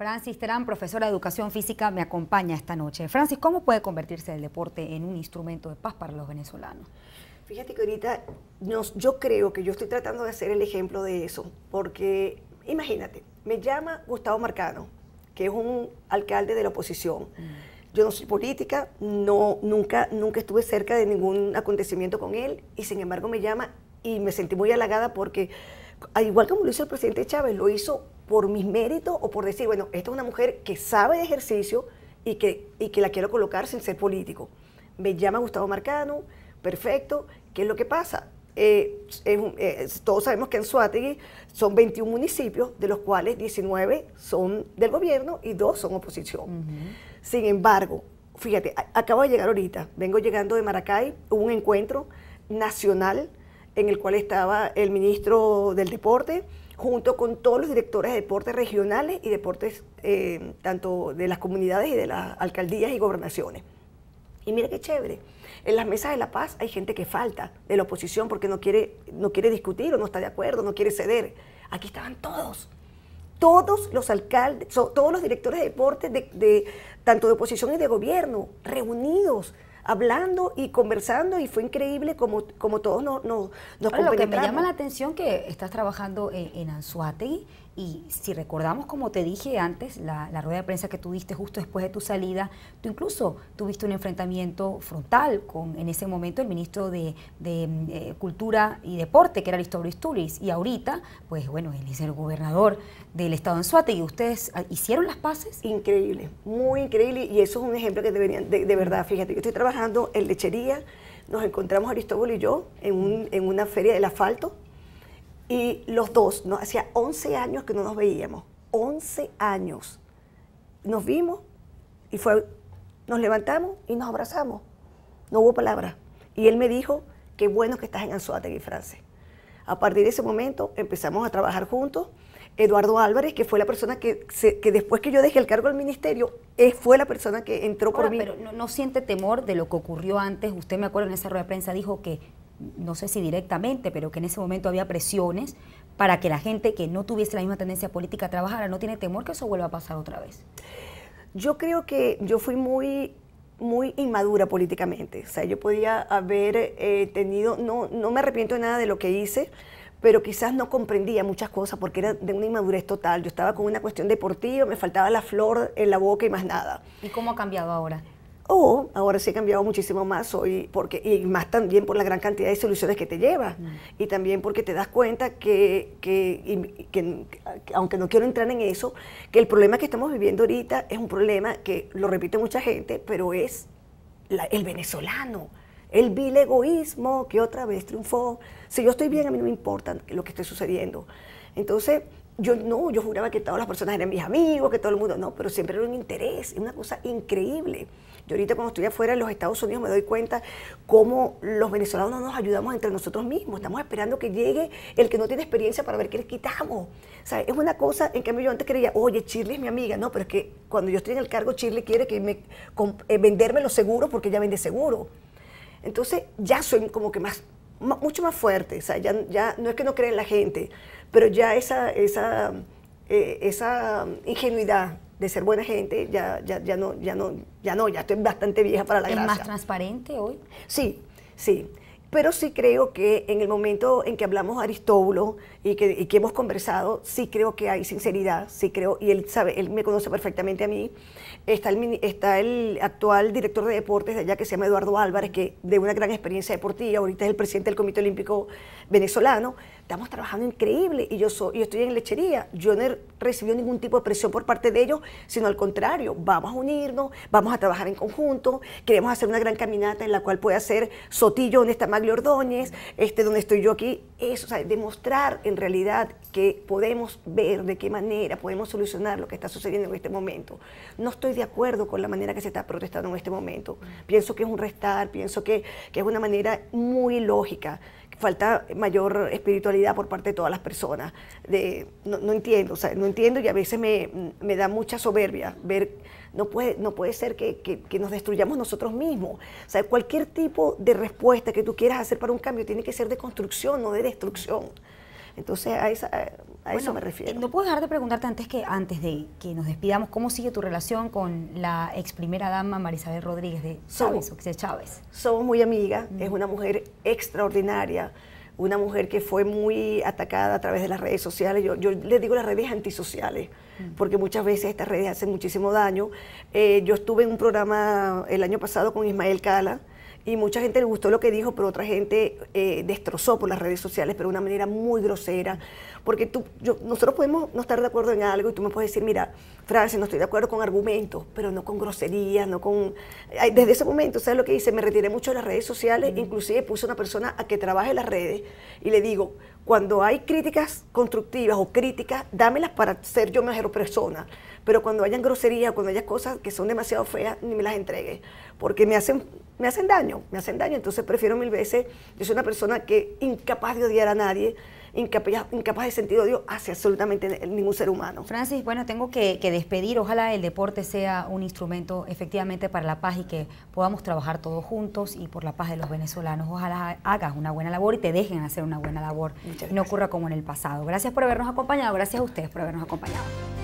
Francis Terán, profesora de Educación Física, me acompaña esta noche. Francis, ¿cómo puede convertirse el deporte en un instrumento de paz para los venezolanos? Fíjate que ahorita yo creo que yo estoy tratando de hacer el ejemplo de eso, porque imagínate, me llama Gustavo Marcano, que es un alcalde de la oposición. Mm. Yo no soy política, no, nunca, nunca estuve cerca de ningún acontecimiento con él, y sin embargo me llama y me sentí muy halagada porque, al igual como lo hizo el presidente Chávez, lo hizo por mis méritos o por decir, bueno, esta es una mujer que sabe de ejercicio y que, y que la quiero colocar sin ser político. Me llama Gustavo Marcano, perfecto, ¿qué es lo que pasa? Eh, eh, todos sabemos que en Suátegui son 21 municipios, de los cuales 19 son del gobierno y 2 son oposición. Sin embargo, fíjate, acabo de llegar ahorita, vengo llegando de Maracay, hubo un encuentro nacional en el cual estaba el ministro del Deporte, junto con todos los directores de deportes regionales y deportes eh, tanto de las comunidades y de las alcaldías y gobernaciones. Y mira qué chévere, en las mesas de la paz hay gente que falta de la oposición porque no quiere, no quiere discutir o no está de acuerdo, no quiere ceder. Aquí estaban todos, todos los alcaldes, todos los directores de deportes, de, tanto de oposición y de gobierno, reunidos hablando y conversando y fue increíble como, como todos nos, nos, Lo que me llama la atención que estás trabajando en, en Anzuategui y si recordamos, como te dije antes, la, rueda de prensa que tuviste justo después de tu salida, tú incluso tuviste un enfrentamiento frontal con, en ese momento, el ministro de, eh, Cultura y Deporte, que era Aristóbulo Isturiz, y ahorita, pues bueno, él es el gobernador del estado de Suate, y ustedes ah, hicieron las paces. Increíble, muy increíble, y eso es un ejemplo que deberían, de, verdad, fíjate, yo estoy trabajando en lechería, nos encontramos Aristóbulo y yo en, un, en una feria del asfalto, y los dos, ¿no? hacía 11 años que no nos veíamos, 11 años. Nos vimos y fue, nos levantamos y nos abrazamos. No hubo palabra. Y él me dijo, qué bueno que estás en Anzuategui, Francia. A partir de ese momento empezamos a trabajar juntos. Eduardo Álvarez, que fue la persona que, después que yo dejé el cargo del ministerio, es, fue la persona que entró por mí. Pero no, no, siente temor de lo que ocurrió antes. Usted me acuerdo en esa rueda de prensa dijo que no sé si directamente, pero que en ese momento había presiones para que la gente que no tuviese la misma tendencia política trabajara. ¿No tiene temor que eso vuelva a pasar otra vez? Yo creo que yo fui muy muy inmadura políticamente. O sea, yo podía haber eh, tenido, no, no me arrepiento de nada de lo que hice, pero quizás no comprendía muchas cosas porque era de una inmadurez total. Yo estaba con una cuestión deportiva, me faltaba la flor en la boca y más nada. ¿Y cómo ha cambiado ahora? O ahora sí ha cambiado muchísimo más hoy, porque, y más también por la gran cantidad de soluciones que te lleva. Mm. Y también porque te das cuenta que, aunque no quiero entrar en eso, que el problema que estamos viviendo ahorita es un problema que lo repite mucha gente, pero es el venezolano el vilegoísmo que otra vez triunfó. Si yo estoy bien, a mí no me importa lo que esté sucediendo. Entonces, yo no, yo juraba que todas las personas eran mis amigos, que todo el mundo, no, pero siempre era un interés, una cosa increíble. Yo ahorita cuando estoy afuera en los Estados Unidos me doy cuenta cómo los venezolanos no nos ayudamos entre nosotros mismos, estamos esperando que llegue el que no tiene experiencia para ver qué le quitamos. es una cosa, en que yo antes creía, oye, Shirley es mi amiga, no, pero es que cuando yo estoy en el cargo, Shirley quiere que me, eh, venderme los seguros porque ella vende seguro. Entonces ya soy como que más mucho más fuerte. O sea, ya, no es que no creen la gente, pero ya esa, esa, eh, esa ingenuidad de ser buena gente, ya, ya, ya, no, ya, no, ya no, ya estoy bastante vieja para la gracia. ¿Es más transparente hoy? Sí, sí. Pero sí creo que en el momento en que hablamos Aristóbulo y que, y que, hemos conversado, sí creo que hay sinceridad, sí creo, y él sabe, él me conoce perfectamente a mí. Está el, está el actual director de deportes de allá que se llama Eduardo Álvarez, que de una gran experiencia deportiva, ahorita es el presidente del Comité Olímpico Venezolano, estamos trabajando increíble y yo, soy, yo estoy en lechería, yo no he recibido ningún tipo de presión por parte de ellos, sino al contrario, vamos a unirnos, vamos a trabajar en conjunto, queremos hacer una gran caminata en la cual puede hacer Sotillo donde está Maglio Ordóñez, este donde estoy yo aquí, eso, o demostrar en realidad que podemos ver de qué manera podemos solucionar lo que está sucediendo en este momento. No estoy de acuerdo con la manera que se está protestando en este momento, pienso que es un restar, pienso que, que es una manera muy lógica falta mayor espiritualidad por parte de todas las personas. De, no, entiendo, no entiendo y a veces me, da mucha soberbia ver, no puede, no puede ser que, nos destruyamos nosotros mismos. O sea, cualquier tipo de respuesta que tú quieras hacer para un cambio tiene que ser de construcción, no de destrucción. Entonces, a, eso me eh, refiero. No puedo dejar de preguntarte antes que antes de que nos despidamos, ¿cómo sigue tu relación con la ex primera dama Marisabel Rodríguez de Chávez? Somos, muy amigas, es una mujer extraordinaria, una mujer que fue muy atacada a través de las redes sociales. Yo, les le digo las redes antisociales, porque muchas veces estas redes hacen muchísimo daño. Eh, yo estuve en un programa el año pasado con Ismael Cala, y mucha gente le gustó lo que dijo, pero otra gente eh, destrozó por las redes sociales, pero de una manera muy grosera. Porque tú, nosotros podemos no estar de acuerdo en algo y tú me puedes decir, mira, Francia, no estoy de acuerdo con argumentos, pero no con groserías, no con... Desde ese momento, ¿sabes lo que hice? Me retiré mucho de las redes sociales, inclusive puse a una persona a que trabaje en las redes y le digo, cuando hay críticas constructivas o críticas, dámelas para ser yo mejor persona pero cuando hayan groserías, cuando haya cosas que son demasiado feas, ni me las entregue, porque me hacen, me hacen daño, me hacen daño, entonces prefiero mil veces, yo soy una persona que incapaz de odiar a nadie, Incapaz, incapaz, de sentir odio hacia absolutamente ningún ser humano. Francis, bueno, tengo que, que, despedir. Ojalá el deporte sea un instrumento efectivamente para la paz y que podamos trabajar todos juntos y por la paz de los venezolanos. Ojalá hagas una buena labor y te dejen hacer una buena labor. No ocurra como en el pasado. Gracias por habernos acompañado. Gracias a ustedes por habernos acompañado.